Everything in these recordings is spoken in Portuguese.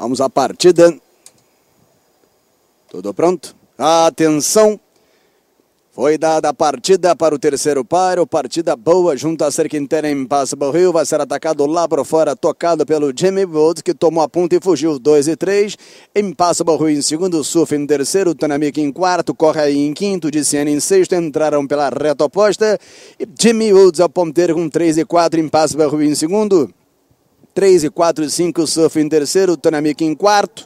Vamos à partida. Tudo pronto? Atenção! Foi dada a partida para o terceiro paro, partida boa junto à cerca inteira em Impossible Rio, vai ser atacado lá por fora, tocado pelo Jimmy Woods, que tomou a ponta e fugiu 2 e 3, Impossible Rio em segundo, Surf em terceiro, Tanamik em quarto, corre aí em quinto, Diciane em sexto, entraram pela reta oposta, e Jimmy Woods ao ponteiro com 3 e 4, Impossible Rio em segundo. 3 e 4 e 5 surf em terceiro, Tonamic em quarto,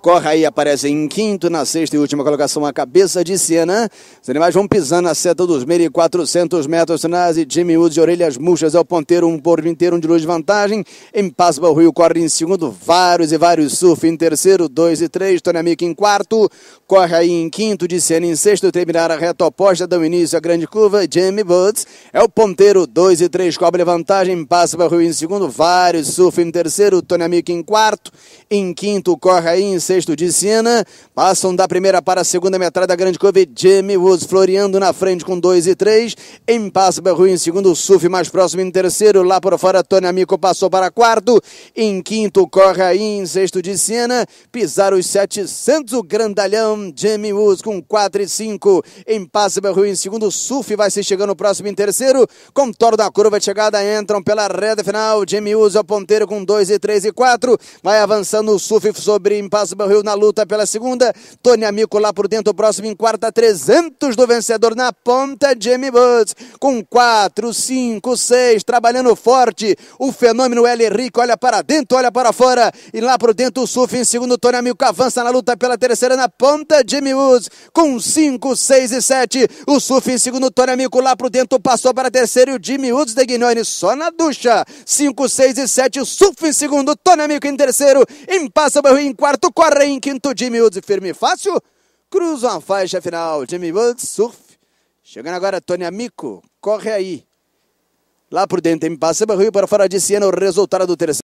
Corre aí, aparece em quinto, na sexta e última colocação, a cabeça de cena Os animais vão pisando na seta dos 1.400 metros. e Jimmy Woods de orelhas murchas é o ponteiro, um por inteiro, um de luz de vantagem. o Rio corre em segundo, vários e vários surf em terceiro, dois e três. Tony Amick em quarto, corre aí em quinto, de Siena em sexto. Terminar a reta oposta, dão início à grande curva. Jimmy Woods é o ponteiro, dois e três, cobre vantagem. o Rio em segundo, vários surf em terceiro. Tony Amick em quarto, em quinto, corre aí em sexto de Siena. Passam da primeira para a segunda metade da grande curva. Jimmy Woods floreando na frente com 2 e 3. Em passo, em segundo. Suf mais próximo em terceiro. Lá por fora, Tony Amico passou para quarto. Em quinto, corre aí em sexto de Siena. Pisar os 700. O grandalhão Jimmy Woods com 4 e 5. Em passo, em segundo. Suf vai se chegando próximo em terceiro. Contorno da curva de chegada. Entram pela reta final. Jimmy Woods é o ponteiro com 2 e 3 e 4. Vai avançando o Suf sobre impasse Curitiba, Rio na luta pela segunda. Tony Amico lá por dentro, próximo em quarta, 300 do vencedor na ponta. Jamie Woods com 4, 5, 6, trabalhando forte. O fenômeno L. Henrique olha para dentro, olha para fora. E lá por dentro o Suf em segundo. Tony Amico avança na luta pela terceira na ponta. Jamie Woods com 5, 6 e 7. O Suf em segundo. Tony Amico lá por dentro passou para a terceira. E o Jimmy Woods de Guignone só na ducha. 5, 6 e 7. O Suf em segundo. Tony Amico em terceiro. Impassa em quarto, 4, Barra em quinto, Jimmy Woods firme e fácil. Cruza a faixa final, Jimmy Woods, surf. Chegando agora, Tony Amico, corre aí. Lá por dentro, tem passe, barril para fora de Siena, o resultado do terceiro.